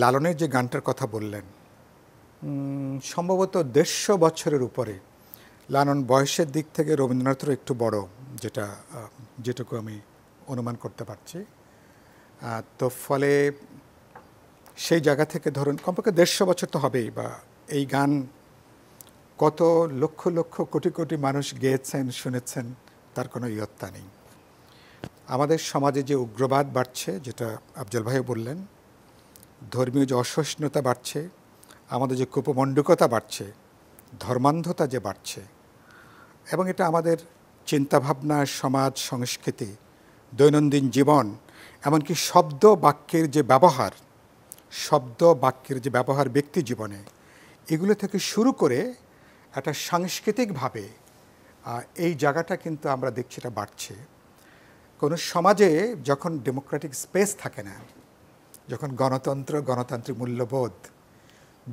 লালনের যে গানটার কথা বললেন সম্ভবত দেড়শো বছরের উপরে লালন বয়সের দিক থেকে রবীন্দ্রনাথেরও একটু বড় যেটা যেটুকু আমি অনুমান করতে পারছি তো ফলে সেই জায়গা থেকে ধরুন কমপক্ষে দেড়শো বছর তো হবেই বা এই গান কত লক্ষ লক্ষ কোটি কোটি মানুষ গেয়েছেন শুনেছেন তার কোনো ইয়ত্তা নেই আমাদের সমাজে যে উগ্রবাদ বাড়ছে যেটা আফজল ভাইও বললেন ধর্মীয় যে অসহিষ্ণুতা বাড়ছে আমাদের যে কোপমণ্ডকতা বাড়ছে ধর্মান্ধতা যে বাড়ছে এবং এটা আমাদের চিন্তাভাবনা সমাজ সংস্কৃতি দৈনন্দিন জীবন এমনকি শব্দ বাক্যের যে ব্যবহার শব্দ বাক্যের যে ব্যবহার ব্যক্তি জীবনে এগুলো থেকে শুরু করে একটা সাংস্কৃতিকভাবে এই জায়গাটা কিন্তু আমরা দেখছি এটা বাড়ছে কোনো সমাজে যখন ডেমোক্রেটিক স্পেস থাকে না যখন গণতন্ত্র গণতান্ত্রিক মূল্যবোধ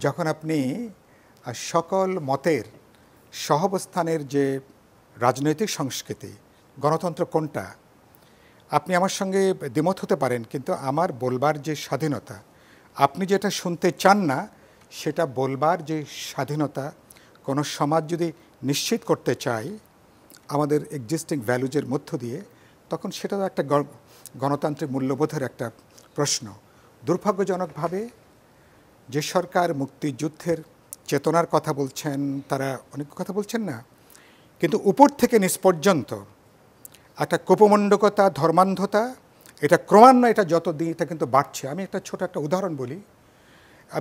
যখন আপনি সকল মতের সহবস্থানের যে রাজনৈতিক সংস্কৃতি গণতন্ত্র কোনটা আপনি আমার সঙ্গে দ্বিমত হতে পারেন কিন্তু আমার বলবার যে স্বাধীনতা আপনি যেটা শুনতে চান না সেটা বলবার যে স্বাধীনতা কোনো সমাজ যদি নিশ্চিত করতে চাই আমাদের এক্সিস্টিং ভ্যালুজের মধ্য দিয়ে তখন সেটা একটা গণতান্ত্রিক মূল্যবোধের একটা প্রশ্ন দুর্ভাগ্যজনকভাবে যে সরকার মুক্তিযুদ্ধের চেতনার কথা বলছেন তারা অনেক কথা বলছেন না কিন্তু উপর থেকে নিষ্পর্যন্ত পর্যন্ত একটা কোপমণ্ডকতা ধর্মান্ধতা এটা ক্রমান্বয় এটা যত দিন এটা কিন্তু বাড়ছে আমি একটা ছোট একটা উদাহরণ বলি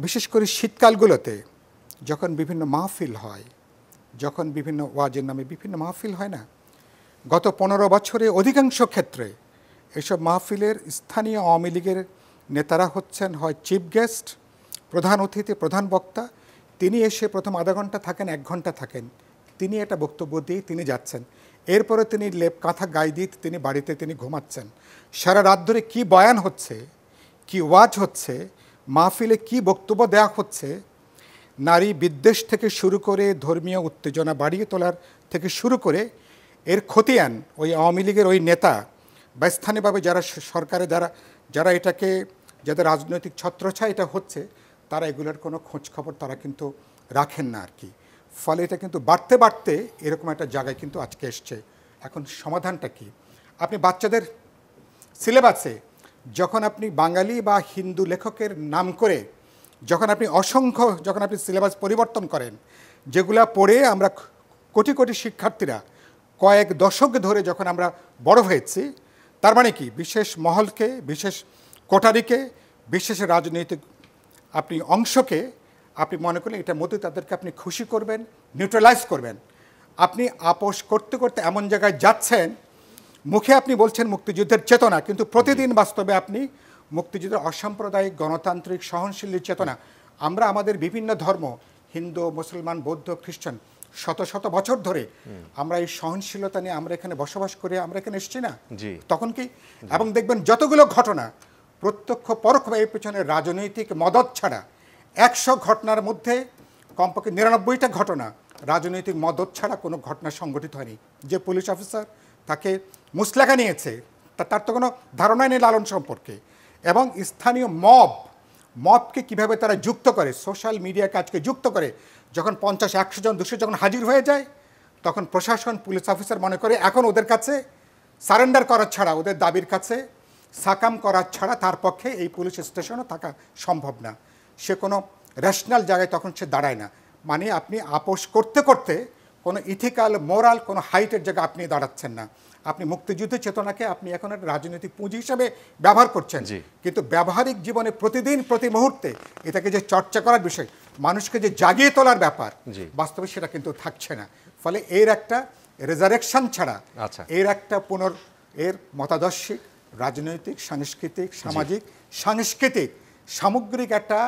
বিশেষ করে শীতকালগুলোতে যখন বিভিন্ন মাহফিল হয় যখন বিভিন্ন ওয়াজের নামে বিভিন্ন মাহফিল হয় না গত পনেরো বছরে অধিকাংশ ক্ষেত্রে এসব মাহফিলের স্থানীয় আওয়ামী লীগের নেতারা হচ্ছেন হয় চিফ গেস্ট প্রধান অতিথি প্রধান বক্তা তিনি এসে প্রথম আধা ঘন্টা থাকেন এক ঘন্টা থাকেন তিনি এটা বক্তব্য দিয়ে তিনি যাচ্ছেন এরপরে তিনি লেপ কাঁথা গায়ে দিয়ে তিনি বাড়িতে তিনি ঘুমাচ্ছেন সারা রাত ধরে কী বয়ান হচ্ছে কি ওয়াজ হচ্ছে মাহফিলে কি বক্তব্য দেওয়া হচ্ছে নারী বিদ্বেষ থেকে শুরু করে ধর্মীয় উত্তেজনা বাড়িয়ে তোলার থেকে শুরু করে এর খতিয়ান ওই আওয়ামী লীগের ওই নেতা বা স্থানীয়ভাবে যারা সরকারে যারা যারা এটাকে যাদের রাজনৈতিক ছত্রছায় এটা হচ্ছে তারা এগুলোর কোনো খোঁজ খবর তারা কিন্তু রাখেন না আর কি ফলে এটা কিন্তু বাড়তে বাড়তে এরকম একটা জায়গায় কিন্তু আজকে এসছে এখন সমাধানটা কি আপনি বাচ্চাদের সিলেবাসে যখন আপনি বাঙালি বা হিন্দু লেখকের নাম করে যখন আপনি অসংখ্য যখন আপনি সিলেবাস পরিবর্তন করেন যেগুলা পড়ে আমরা কোটি কোটি শিক্ষার্থীরা কয়েক দশক ধরে যখন আমরা বড় হয়েছি তার মানে কি বিশেষ মহলকে বিশেষ কোটারিকে বিশেষ রাজনৈতিক আপনি অংশকে আপনি মনে করলেন এটার মধ্যে তাদেরকে আপনি খুশি করবেন নিউট্রালাইজ করবেন আপনি আপোষ করতে করতে এমন জায়গায় যাচ্ছেন মুখে আপনি বলছেন মুক্তিযুদ্ধের চেতনা কিন্তু প্রতিদিন বাস্তবে আপনি মুক্তিযুদ্ধের অসাম্প্রদায়িক গণতান্ত্রিক সহনশীল চেতনা আমরা আমাদের বিভিন্ন ধর্ম হিন্দু মুসলমান বৌদ্ধ খ্রিস্টান শত শত বছর ধরে আমরা এই সহনশীলতা নিয়ে আমরা এখানে বসবাস করে আমরা এখানে এসছি না তখন কি এবং দেখবেন যতগুলো ঘটনা প্রত্যক্ষ পরোক্ষভাবে এর পেছনে রাজনৈতিক মদত ছাড়া একশো ঘটনার মধ্যে কমপক্ষে নিরানব্বইটা ঘটনা রাজনৈতিক মদত ছাড়া কোনো ঘটনা সংগঠিত হয়নি যে পুলিশ অফিসার তাকে মুসলাকা নিয়েছে তার তো কোনো ধারণা নেই লালন সম্পর্কে এবং স্থানীয় মব মবকে কিভাবে তারা যুক্ত করে সোশ্যাল মিডিয়াকে আজকে যুক্ত করে যখন পঞ্চাশ একশো জন দুশো যখন হাজির হয়ে যায় তখন প্রশাসন পুলিশ অফিসার মনে করে এখন ওদের কাছে সারেন্ডার করা ছাড়া ওদের দাবির কাছে সাকাম করা ছাড়া তার পক্ষে এই পুলিশ স্টেশনও থাকা সম্ভব না সে কোনো রেশনাল জায়গায় তখন সে দাঁড়ায় না মানে আপনি আপোষ করতে করতে কোনো ইথিক্যাল মোরাল কোনো হাইটের জায়গায় আপনি দাঁড়াচ্ছেন না আপনি মুক্তিযুদ্ধের চেতনাকে আপনি এখন একটা রাজনৈতিক পুঁজি হিসাবে ব্যবহার করছেন কিন্তু ব্যবহারিক জীবনে প্রতিদিন প্রতি মুহূর্তে এটাকে যে চর্চা করার বিষয় মানুষকে যে জাগিয়ে তোলার ব্যাপার বাস্তবে সেটা কিন্তু থাকছে না ফলে এর একটা রেজারেকশন ছাড়া আচ্ছা। এর একটা পুনর এর মতাদর্শিক রাজনৈতিক সাংস্কৃতিক সামাজিক সাংস্কৃতিক সামগ্রিক একটা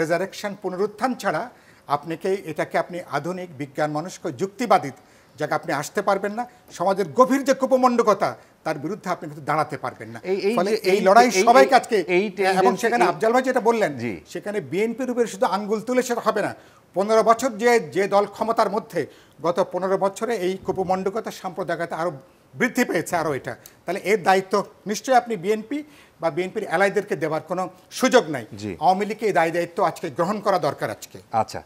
রেজারেকশন পুনরুত্থান ছাড়া আপনাকে এটাকে আপনি আধুনিক বিজ্ঞান মনস্ক যুক্তিবাদিত যাকে আপনি আসতে পারবেন না সমাজের গভীর যে কুপমণ্ডকতা তার বিরুদ্ধে আপনি কিন্তু দাঁড়াতে পারবেন না ফলে এই লড়াই সবাই কাজকে হ্যাঁ, এবং সেখানে আফজাল ভাই যেটা বললেন সেখানে বিএনপি রূপের শুধু আঙ্গুল তুলে সেটা হবে না পনেরো বছর যে যে দল ক্ষমতার মধ্যে গত পনেরো বছরে এই কুপমণ্ডকতা সাম্প্রদায়িকতা আরও বৃদ্ধি পেয়েছে আরও এটা তাহলে এর দায়িত্ব নিশ্চয়ই আপনি বিএনপি বা বিএনপির এলাইদেরকে দেওয়ার কোনো সুযোগ নাই আওয়ামী লীগকে এই দায় দায়িত্ব আজকে গ্রহণ করা দরকার আজকে আচ্ছা